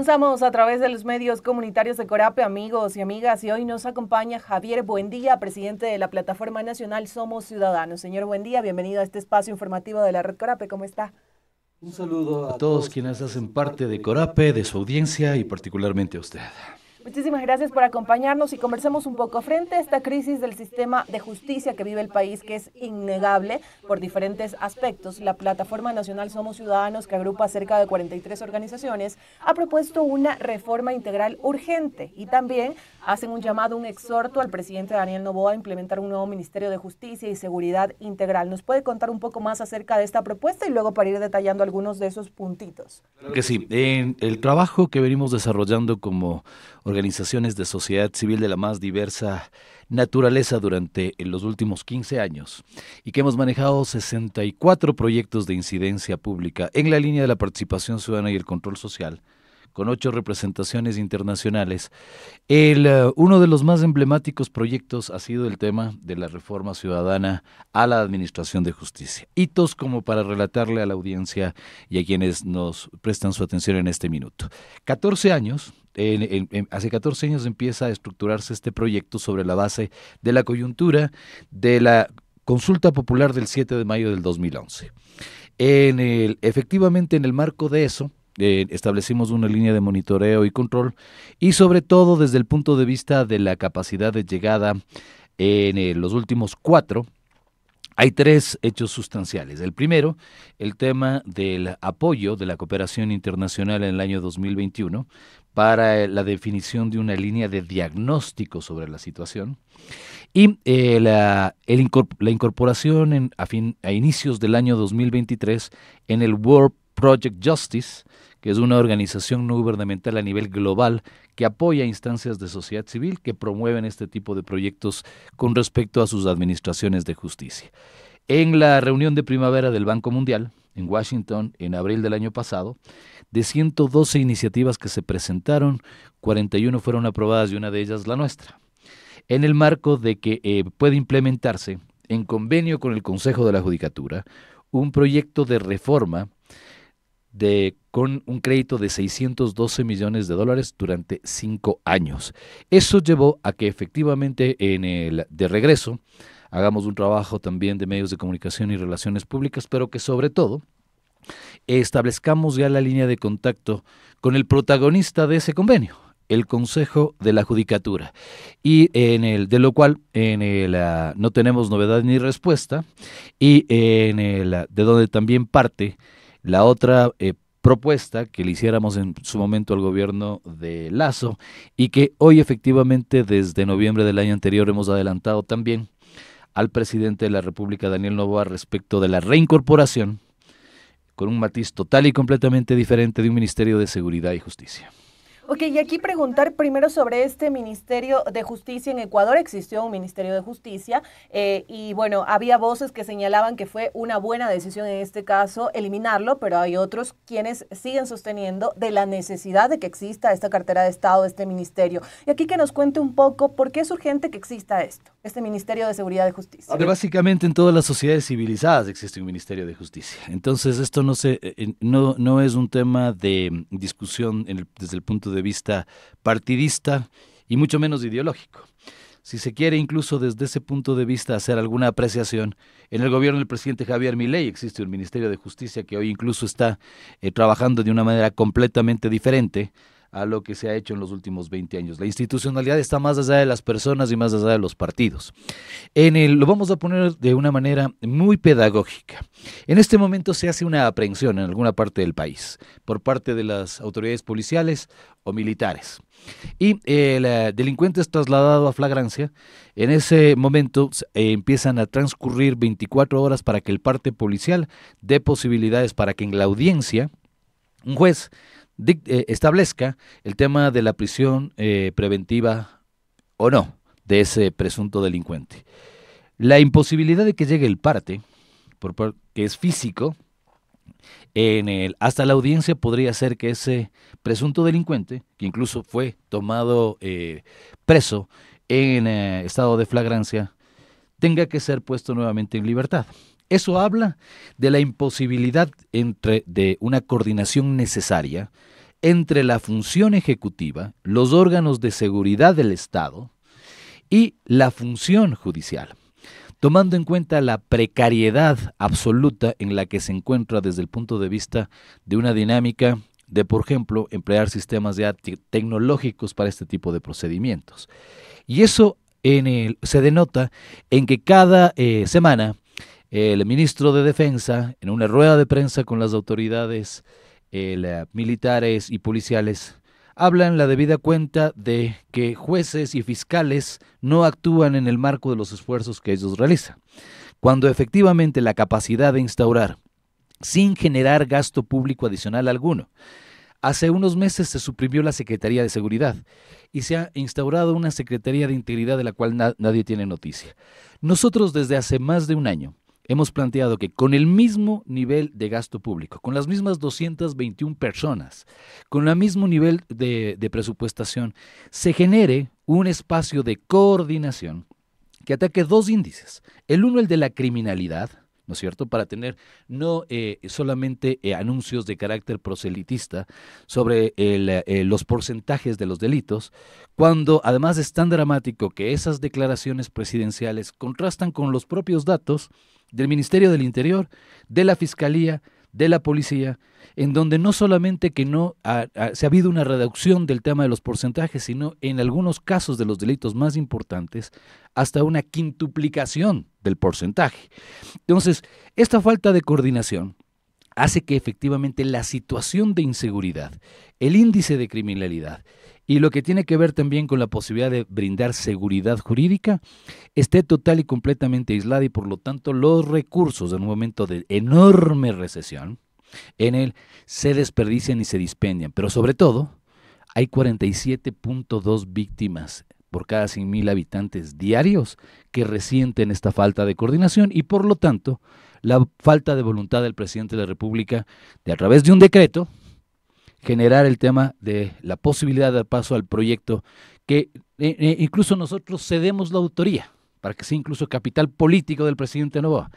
Comenzamos a través de los medios comunitarios de Corape, amigos y amigas, y hoy nos acompaña Javier Buendía, presidente de la Plataforma Nacional Somos Ciudadanos. Señor Buendía, bienvenido a este espacio informativo de la Red Corape, ¿cómo está? Un saludo a, todos quienes hacen parte de Corape, de su audiencia y particularmente a usted. Muchísimas gracias por acompañarnos y conversemos un poco frente a esta crisis del sistema de justicia que vive el país, que es innegable por diferentes aspectos. La plataforma nacional Somos Ciudadanos, que agrupa cerca de 43 organizaciones, ha propuesto una reforma integral urgente y también hacen un llamado, un exhorto al presidente Daniel Novoa a implementar un nuevo Ministerio de Justicia y Seguridad Integral. ¿Nos puede contar un poco más acerca de esta propuesta y luego para ir detallando algunos de esos puntitos? que sí. el trabajo que venimos desarrollando como organizaciones de sociedad civil de la más diversa naturaleza durante eh, los últimos 15 años y que hemos manejado 64 proyectos de incidencia pública en la línea de la participación ciudadana y el control social con ocho representaciones internacionales. Eh, uno de los más emblemáticos proyectos ha sido el tema de la reforma ciudadana a la Administración de Justicia. Hitos como para relatarle a la audiencia y a quienes nos prestan su atención en este minuto. 14 años hace 14 años empieza a estructurarse este proyecto sobre la base de la coyuntura de la consulta popular del 7 de mayo del 2011. En efectivamente, en el marco de eso, eh, establecimos una línea de monitoreo y control y sobre todo desde el punto de vista de la capacidad de llegada en eh, los últimos cuatro. Hay tres hechos sustanciales. El primero, el tema del apoyo de la cooperación internacional en el año 2021 para eh, la definición de una línea de diagnóstico sobre la situación y la, incorporación a, fin, a inicios del año 2023 en el World Project Justice, que es una organización no gubernamental a nivel global que apoya instancias de sociedad civil que promueven este tipo de proyectos con respecto a sus administraciones de justicia. En la reunión de primavera del Banco Mundial, en Washington, en abril del año pasado, de 112 iniciativas que se presentaron, 41 fueron aprobadas y una de ellas la nuestra. En el marco de que eh, puede implementarse, en convenio con el Consejo de la Judicatura, un proyecto de reforma de con un crédito de 612 millones de dólares durante cinco años. Eso llevó a que efectivamente en el de regreso hagamos un trabajo también de medios de comunicación y relaciones públicas, pero que sobre todo establezcamos ya la línea de contacto con el protagonista de ese convenio, el Consejo de la Judicatura, y en el, de lo cual en el, ah, no tenemos novedad ni respuesta, y en el, ah, de donde también parte la otra eh, propuesta que le hiciéramos en su momento al gobierno de Lazo y que hoy efectivamente desde noviembre del año anterior hemos adelantado también al presidente de la República, Daniel Novoa, respecto de la reincorporación con un matiz total y completamente diferente de un Ministerio de Seguridad y Justicia. Ok, y aquí preguntar primero sobre este Ministerio de Justicia. En Ecuador existió un Ministerio de Justicia eh, y bueno, había voces que señalaban que fue una buena decisión en este caso eliminarlo, pero hay otros quienes siguen sosteniendo de la necesidad de que exista esta cartera de Estado, este ministerio. Y aquí que nos cuente un poco por qué es urgente que exista esto este Ministerio de Seguridad y Justicia. básicamente en todas las sociedades civilizadas existe un Ministerio de Justicia. Entonces esto no, se, eh, no, no es un tema de mm, discusión desde el punto de vista partidista y mucho menos ideológico. Si se quiere incluso desde ese punto de vista hacer alguna apreciación, en el gobierno del presidente Javier Milei existe un Ministerio de Justicia que hoy incluso está eh, trabajando de una manera completamente diferente a lo que se ha hecho en los últimos 20 años. La institucionalidad está más allá de las personas y más allá de los partidos. En el, lo vamos a poner de una manera muy pedagógica. En este momento se hace una aprehensión en alguna parte del país por parte de las autoridades policiales o militares. Y el eh, delincuente es trasladado a flagrancia. En ese momento eh, empiezan a transcurrir 24 horas para que el parte policial dé posibilidades para que en la audiencia un juez eh, establezca el tema de la prisión eh, preventiva o no de ese presunto delincuente. La imposibilidad de que llegue el parte, por, que es físico, en el, hasta la audiencia podría ser que ese presunto delincuente, que incluso fue tomado eh, preso en estado de flagrancia, tenga que ser puesto nuevamente en libertad. Eso habla de la imposibilidad de una coordinación necesaria entre la función ejecutiva, los órganos de seguridad del Estado y la función judicial, tomando en cuenta la precariedad absoluta en la que se encuentra desde el punto de vista de una dinámica de, por ejemplo, emplear sistemas tecnológicos para este tipo de procedimientos. Y eso se denota en que cada eh, semana el ministro de Defensa, en una rueda de prensa con las autoridades eh, militares y policiales, habla en la debida cuenta de que jueces y fiscales no actúan en el marco de los esfuerzos que ellos realizan, cuando efectivamente la capacidad de instaurar, sin generar gasto público adicional alguno, Hace unos meses se suprimió la Secretaría de Seguridad y se ha instaurado una Secretaría de Integridad de la cual nadie tiene noticia. Nosotros desde hace más de un año hemos planteado que con el mismo nivel de gasto público, con las mismas 221 personas, con el mismo nivel de, presupuestación, se genere un espacio de coordinación que ataque dos índices. El uno, el de la criminalidad, ¿no es cierto? Para tener no eh, solamente eh, anuncios de carácter proselitista sobre eh, los porcentajes de los delitos, cuando además es tan dramático que esas declaraciones presidenciales contrastan con los propios datos del Ministerio del Interior, de la Fiscalía, de la Policía, en donde no solamente que no se ha habido una reducción del tema de los porcentajes, sino en algunos casos de los delitos más importantes, hasta una quintuplicación del porcentaje. Entonces, esta falta de coordinación hace que efectivamente la situación de inseguridad, el índice de criminalidad, y lo que tiene que ver también con la posibilidad de brindar seguridad jurídica, esté total y completamente aislada y por lo tanto los recursos en un momento de enorme recesión en él se desperdician y se dispendian. Pero sobre todo, hay 47.2 víctimas por cada 100.000 habitantes diarios que resienten esta falta de coordinación y por lo tanto la falta de voluntad del presidente de la República de a través de un decreto generar el tema de la posibilidad de dar paso al proyecto que e, e, incluso nosotros cedemos la autoría para que sea incluso capital político del presidente Novoa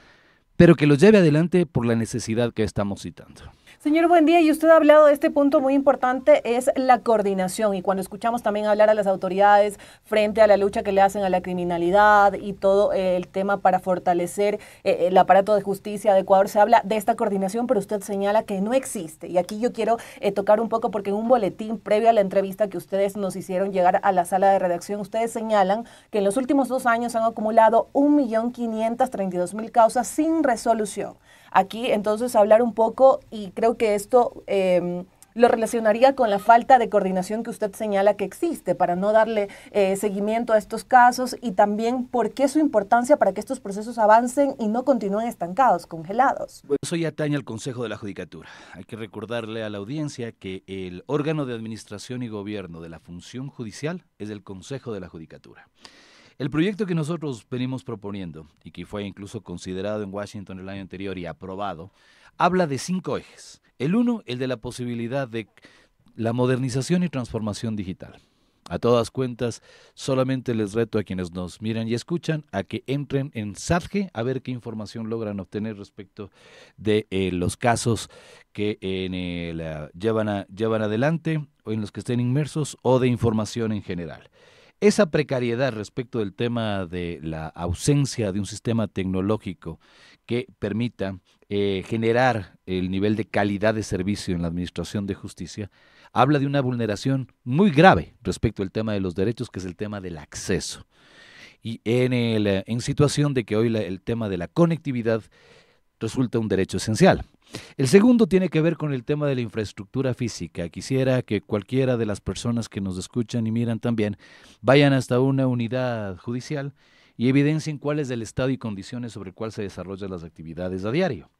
pero que los lleve adelante por la necesidad que estamos citando. Señor, buen día. Y usted ha hablado de este punto muy importante, es la coordinación. Y cuando escuchamos también hablar a las autoridades frente a la lucha que le hacen a la criminalidad y todo el tema para fortalecer eh, eh, el aparato de justicia de Ecuador, se habla de esta coordinación, pero usted señala que no existe. Y aquí yo quiero eh, tocar un poco porque en un boletín previo a la entrevista que ustedes nos hicieron llegar a la sala de redacción, ustedes señalan que en los últimos dos años han acumulado 1.532.000 causas sin solución. Aquí entonces hablar un poco y creo que esto... Em, lo relacionaría con la falta de coordinación que usted señala que existe para no darle eh, seguimiento a estos casos y también por qué su importancia para que estos procesos avancen y no continúen estancados, congelados. Soy eso ya al Consejo de la Judicatura. Hay que recordarle a la audiencia que el órgano de administración y gobierno de la función judicial es el Consejo de la Judicatura. El proyecto que nosotros venimos proponiendo y que fue incluso considerado en Washington el año anterior y aprobado, habla de cinco ejes. El uno, el de la posibilidad de la modernización y transformación digital. A todas cuentas, solamente les reto a quienes nos miran y escuchan a que entren en SADGE a ver qué información logran obtener respecto de eh, los casos que eh, eh, llevan, a, llevan adelante o en los que estén inmersos o de información en general. Esa precariedad respecto del tema de la ausencia de un sistema tecnológico que permita eh, generar el nivel de calidad de servicio en la Administración de Justicia habla de una vulneración muy grave respecto al tema de los derechos, que es el tema del acceso. Y en, el, eh, en situación de que hoy el tema de la conectividad resulta un derecho esencial. El segundo tiene que ver con el tema de la infraestructura física. Quisiera que cualquiera de las personas que nos escuchan y miran también vayan hasta una unidad judicial y evidencien cuál es el estado y condiciones sobre el cual se desarrollan las actividades a diario.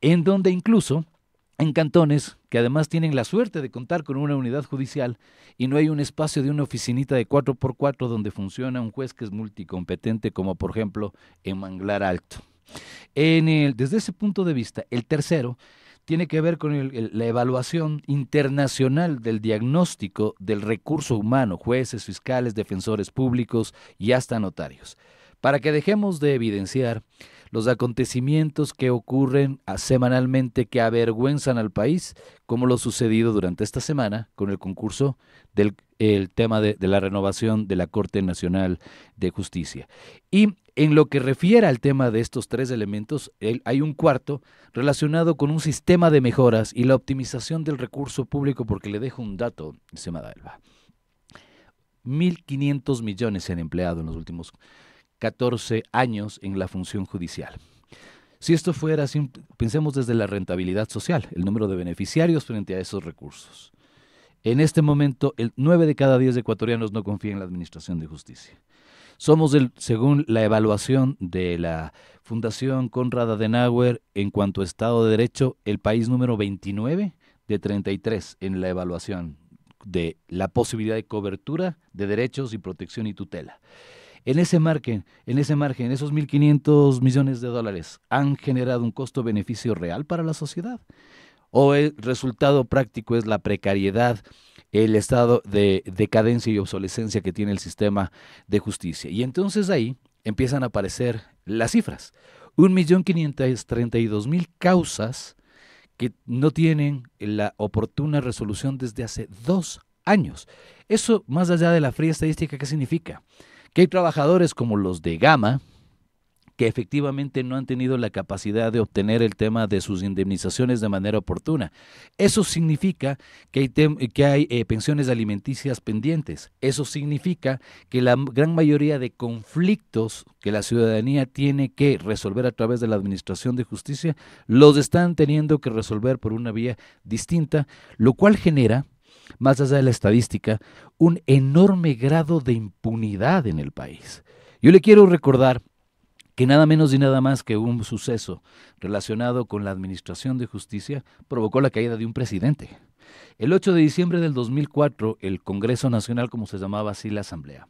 En donde incluso en cantones que además tienen la suerte de contar con una unidad judicial y no hay un espacio de una oficinita de 4x4 donde funciona un juez que es multicompetente, como por ejemplo en Manglar Alto. En el, desde ese punto de vista, el tercero tiene que ver con la evaluación internacional del diagnóstico del recurso humano, jueces, fiscales, defensores públicos y hasta notarios, para que dejemos de evidenciar los acontecimientos que ocurren semanalmente que avergüenzan al país, como lo sucedido durante esta semana con el concurso del el tema de, de la renovación de la Corte Nacional de Justicia. Y en lo que refiere al tema de estos tres elementos, hay un cuarto relacionado con un sistema de mejoras y la optimización del recurso público, porque le dejo un dato, dice Madalba. 1.500 millones se han empleado en los últimos 14 años en la función judicial. Si esto fuera, pensemos desde la rentabilidad social, el número de beneficiarios frente a esos recursos. En este momento, el 9 de cada 10 ecuatorianos no confía en la Administración de Justicia. Somos, el, según la evaluación de la Fundación Conrad Adenauer, en cuanto a Estado de Derecho, el país número 29 de 33 en la evaluación de la posibilidad de cobertura de derechos y protección y tutela. En ese margen, en ese margen, esos 1.500 millones de dólares han generado un costo-beneficio real para la sociedad o el resultado práctico es la precariedad, el estado de decadencia y obsolescencia que tiene el sistema de justicia. Y entonces ahí empiezan a aparecer las cifras. 1.532.000 causas que no tienen la oportuna resolución desde hace dos años. Eso, más allá de la fría estadística, ¿qué significa? Que hay trabajadores como los de Gama, que efectivamente no han tenido la capacidad de obtener el tema de sus indemnizaciones de manera oportuna. Eso significa que hay, que hay eh, pensiones alimenticias pendientes. Eso significa que la gran mayoría de conflictos que la ciudadanía tiene que resolver a través de la Administración de Justicia los están teniendo que resolver por una vía distinta, lo cual genera más allá de la estadística, un enorme grado de impunidad en el país. Yo le quiero recordar que nada menos y nada más que un suceso relacionado con la Administración de Justicia provocó la caída de un presidente. El 8 de diciembre del 2004, el Congreso Nacional, como se llamaba así la Asamblea,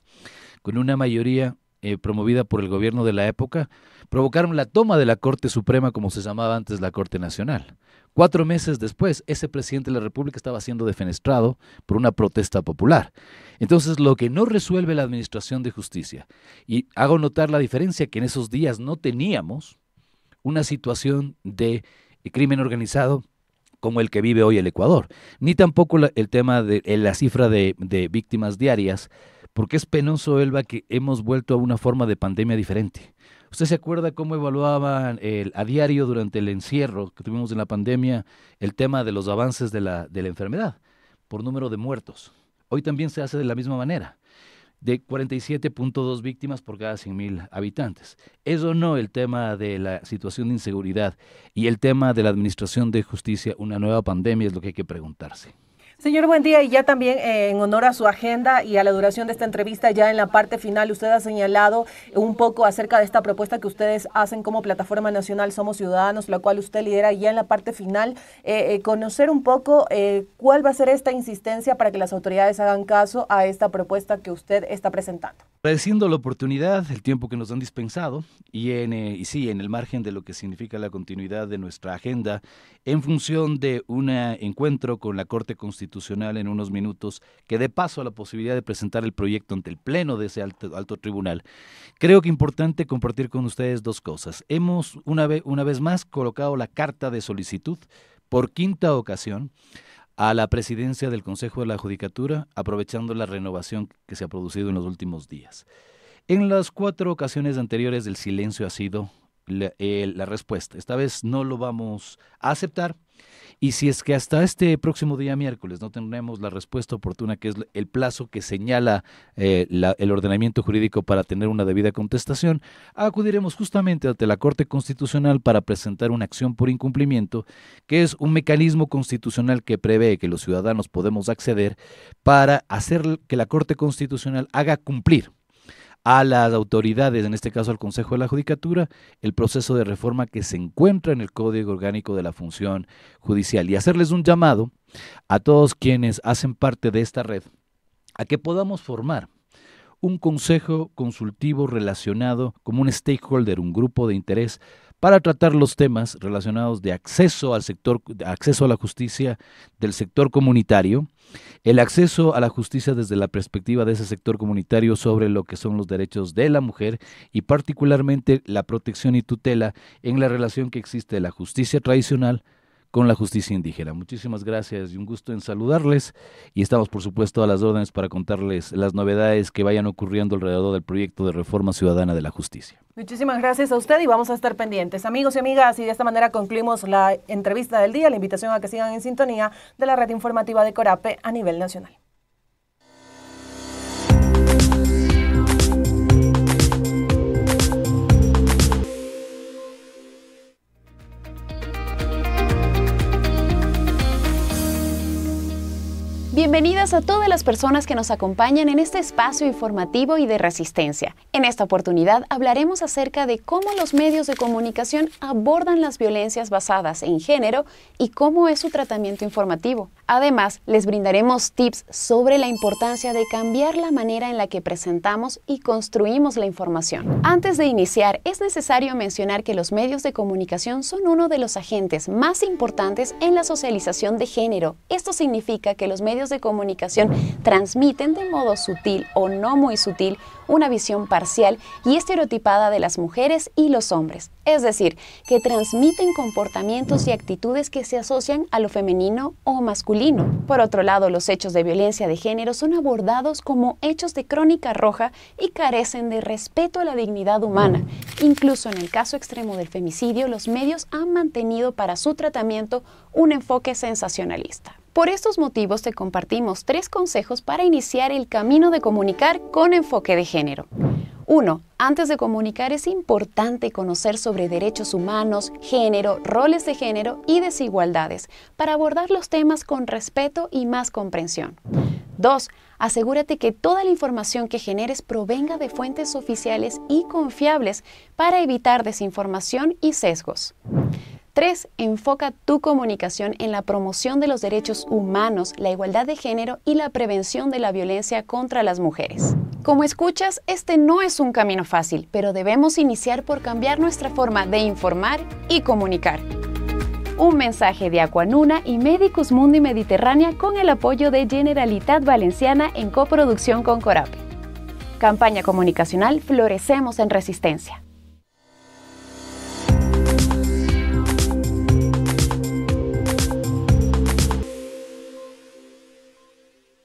con una mayoría eh, promovida por el gobierno de la época, provocaron la toma de la Corte Suprema, como se llamaba antes la Corte Nacional. Cuatro meses después, ese presidente de la República estaba siendo defenestrado por una protesta popular. Entonces, lo que no resuelve la Administración de Justicia, y hago notar la diferencia que en esos días no teníamos una situación de crimen organizado como el que vive hoy el Ecuador, ni tampoco el tema de eh, la cifra de víctimas diarias porque es penoso, Elba, que hemos vuelto a una forma de pandemia diferente. ¿Usted se acuerda cómo evaluaban el, a diario durante el encierro que tuvimos en la pandemia el tema de los avances de la, de la enfermedad por número de muertos? Hoy también se hace de la misma manera, de 47.2 víctimas por cada 100.000 habitantes. Eso no el tema de la situación de inseguridad y el tema de la administración de justicia, una nueva pandemia es lo que hay que preguntarse. Señor, buen día. Y ya también eh, en honor a su agenda y a la duración de esta entrevista, ya en la parte final, usted ha señalado un poco acerca de esta propuesta que ustedes hacen como Plataforma Nacional Somos Ciudadanos, la cual usted lidera. ya en la parte final, eh, eh, conocer un poco cuál va a ser esta insistencia para que las autoridades hagan caso a esta propuesta que usted está presentando. Agradeciendo la oportunidad, el tiempo que nos han dispensado y, en, eh, y sí, en el margen de lo que significa la continuidad de nuestra agenda, en función de un eh, encuentro con la Corte Constitucional en unos minutos, que dé paso a la posibilidad de presentar el proyecto ante el Pleno de ese alto, alto tribunal. Creo que importante compartir con ustedes dos cosas. Hemos una vez, una vez más colocado la carta de solicitud por quinta ocasión a la presidencia del Consejo de la Judicatura, aprovechando la renovación que se ha producido en los últimos días. En las cuatro ocasiones anteriores el silencio ha sido la, respuesta. Esta vez no lo vamos a aceptar. Y si es que hasta este próximo día miércoles no tendremos la respuesta oportuna, que es el plazo que señala eh, el ordenamiento jurídico para tener una debida contestación, acudiremos justamente ante la Corte Constitucional para presentar una acción por incumplimiento, que es un mecanismo constitucional que prevé que los ciudadanos podemos acceder para hacer que la Corte Constitucional haga cumplir a las autoridades, en este caso al Consejo de la Judicatura, el proceso de reforma que se encuentra en el Código Orgánico de la Función Judicial y hacerles un llamado a todos quienes hacen parte de esta red a que podamos formar un consejo consultivo relacionado como un stakeholder, un grupo de interés para tratar los temas relacionados de acceso al sector, acceso a la justicia del sector comunitario, el acceso a la justicia desde la perspectiva de ese sector comunitario sobre lo que son los derechos de la mujer y particularmente la protección y tutela en la relación que existe de la justicia tradicional con la justicia indígena. Muchísimas gracias y un gusto en saludarles y estamos por supuesto a las órdenes para contarles las novedades que vayan ocurriendo alrededor del proyecto de reforma ciudadana de la justicia. Muchísimas gracias a usted y vamos a estar pendientes. Amigos y amigas, y de esta manera concluimos la entrevista del día, la invitación a que sigan en sintonía de la red informativa de Corape a nivel nacional. a todas las personas que nos acompañan en este espacio informativo y de resistencia. En esta oportunidad hablaremos acerca de cómo los medios de comunicación abordan las violencias basadas en género y cómo es su tratamiento informativo. Además, les brindaremos tips sobre la importancia de cambiar la manera en la que presentamos y construimos la información. Antes de iniciar, es necesario mencionar que los medios de comunicación son uno de los agentes más importantes en la socialización de género. Esto significa que los medios de comunicación transmiten de modo sutil o no muy sutil una visión parcial y estereotipada de las mujeres y los hombres, es decir, que transmiten comportamientos y actitudes que se asocian a lo femenino o masculino. Por otro lado, los hechos de violencia de género son abordados como hechos de crónica roja y carecen de respeto a la dignidad humana. Incluso en el caso extremo del femicidio, los medios han mantenido para su tratamiento un enfoque sensacionalista. Por estos motivos te compartimos tres consejos para iniciar el camino de comunicar con enfoque de género. 1. Antes de comunicar es importante conocer sobre derechos humanos, género, roles de género y desigualdades para abordar los temas con respeto y más comprensión. 2. Asegúrate que toda la información que generes provenga de fuentes oficiales y confiables para evitar desinformación y sesgos. 3. Enfoca tu comunicación en la promoción de los derechos humanos, la igualdad de género y la prevención de la violencia contra las mujeres. Como escuchas, este no es un camino fácil, pero debemos iniciar por cambiar nuestra forma de informar y comunicar. Un mensaje de Acuanuna y Medicus Mundi Mediterránea con el apoyo de Generalitat Valenciana en coproducción con Corape. Campaña comunicacional Florecemos en Resistencia.